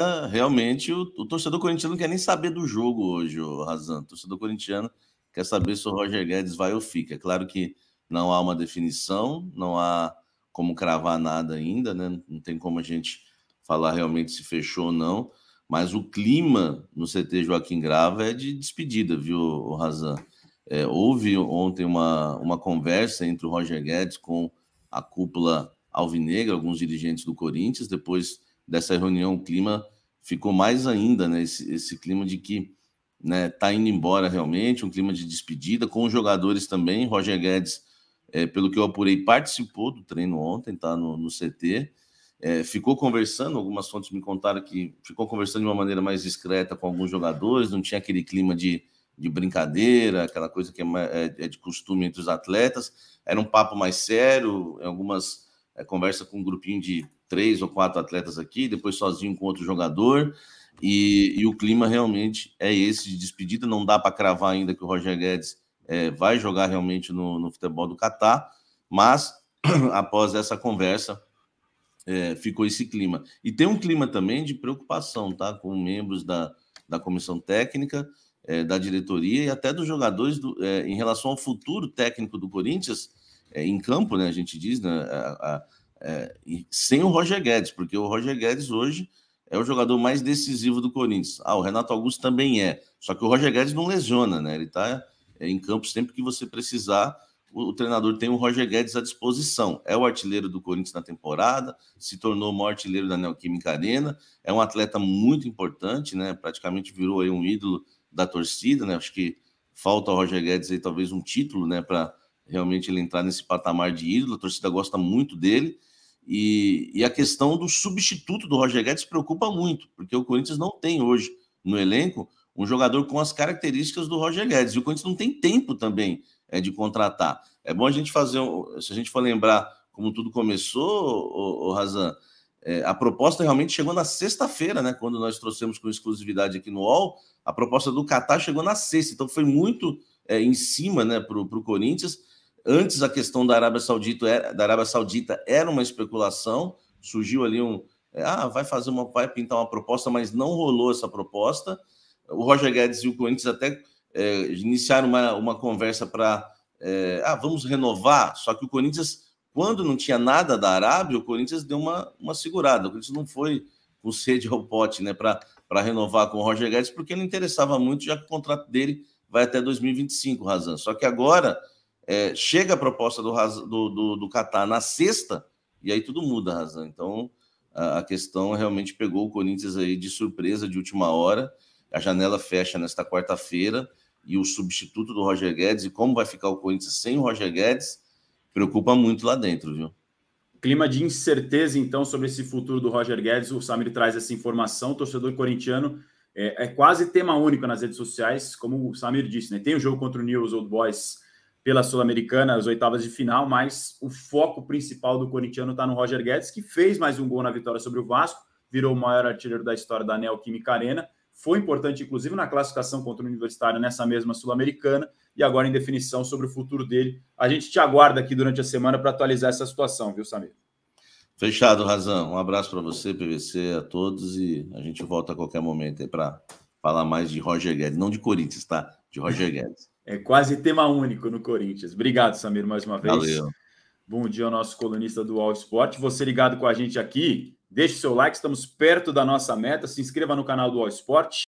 Ah, realmente o, o, torcedor corintiano não quer nem saber do jogo hoje, o Razan. O torcedor corintiano quer saber se o Roger Guedes vai ou fica. É claro que não há uma definição, não há como cravar nada ainda, né? Não tem como a gente falar realmente se fechou ou não. Mas o clima no CT Joaquim Grava é de despedida, viu, Razan? É, houve ontem uma, uma conversa entre o Roger Guedes com a cúpula alvinegra, alguns dirigentes do Corinthians, depois dessa reunião, o clima ficou mais ainda, né? Esse, esse clima de que né, tá indo embora realmente, um clima de despedida, com os jogadores também. Roger Guedes, é, pelo que eu apurei, participou do treino ontem, tá no, no CT. É, ficou conversando, algumas fontes me contaram que ficou conversando de uma maneira mais discreta com alguns jogadores, não tinha aquele clima de, de brincadeira, aquela coisa que é, é, é de costume entre os atletas. Era um papo mais sério, algumas é, conversa com um grupinho de três ou quatro atletas aqui, depois sozinho com outro jogador. E, e o clima realmente é esse de despedida. Não dá para cravar ainda que o Roger Guedes é, vai jogar realmente no, no futebol do Catar, mas após essa conversa é, ficou esse clima. E tem um clima também de preocupação, tá? Com membros da, da comissão técnica, é, da diretoria e até dos jogadores do, é, em relação ao futuro técnico do Corinthians, é, em campo, né? A gente diz, né? A, a, é, sem o Roger Guedes, porque o Roger Guedes hoje é o jogador mais decisivo do Corinthians. Ah, o Renato Augusto também é. Só que o Roger Guedes não lesiona, né? Ele está é, em campo sempre que você precisar. O, o, treinador tem o Roger Guedes à disposição. É o artilheiro do Corinthians na temporada, se tornou o maior artilheiro da Neoquímica Arena. É um atleta muito importante, né? Praticamente virou aí um ídolo da torcida, né? Acho que falta o Roger Guedes aí talvez um título, né? Para realmente ele entrar nesse patamar de ídolo, a torcida gosta muito dele. E, e, a questão do substituto do Roger Guedes preocupa muito, porque o Corinthians não tem hoje no elenco um jogador com as características do Roger Guedes. E o Corinthians não tem tempo também é, de contratar. É bom a gente fazer, se a gente for lembrar como tudo começou, o, o Razan, é, a proposta realmente chegou na sexta-feira, né? Quando nós trouxemos com exclusividade aqui no UOL, a proposta do Catar chegou na sexta, então foi muito é, em cima né, para o Corinthians Antes a questão da Arábia Saudita era, da Arábia Saudita era uma especulação, surgiu ali um é, ah, vai fazer uma vai pintar uma proposta, mas não rolou essa proposta. O Roger Guedes e o Corinthians até é, iniciaram uma, uma conversa para é, ah, vamos renovar, só que o Corinthians quando não tinha nada da Arábia, o Corinthians deu uma, uma segurada. O Corinthians não foi com sede ao pote né, para renovar com o Roger Guedes, porque não interessava muito, já que o contrato dele vai até 2025, Razan. Só que agora é, chega a proposta do, do, do, do Catar na sexta, e aí tudo muda, Razan. Então, a, a, questão realmente pegou o Corinthians aí de surpresa, de última hora. A janela fecha nesta quarta-feira, e o substituto do Roger Guedes, e como vai ficar o Corinthians sem o Roger Guedes, preocupa muito lá dentro, viu? Clima de incerteza, então, sobre esse futuro do Roger Guedes. O Samir traz essa informação. O torcedor corintiano é, é quase tema único nas redes sociais, como o Samir disse, né? Tem o jogo contra o News Old Boys pela Sul-Americana, as oitavas de final, mas o foco principal do corintiano está no Roger Guedes, que fez mais um gol na vitória sobre o Vasco, virou o maior artilheiro da história da Neoquímica Arena, foi importante inclusive na classificação contra o Universitário nessa mesma Sul-Americana, e agora em definição sobre o futuro dele. A gente te aguarda aqui durante a semana para atualizar essa situação, viu, Samir? Fechado, Razão. Um abraço para você, PVC, a todos, e a gente volta a qualquer momento aí para falar mais de Roger Guedes, não de Corinthians, tá? De Roger Guedes. É quase tema único no Corinthians. Obrigado, Samir, mais uma vez. Valeu. Bom dia ao nosso colunista do All Sport. Você ligado com a gente aqui, deixe seu like, estamos perto da nossa meta. Se inscreva no canal do All Sport.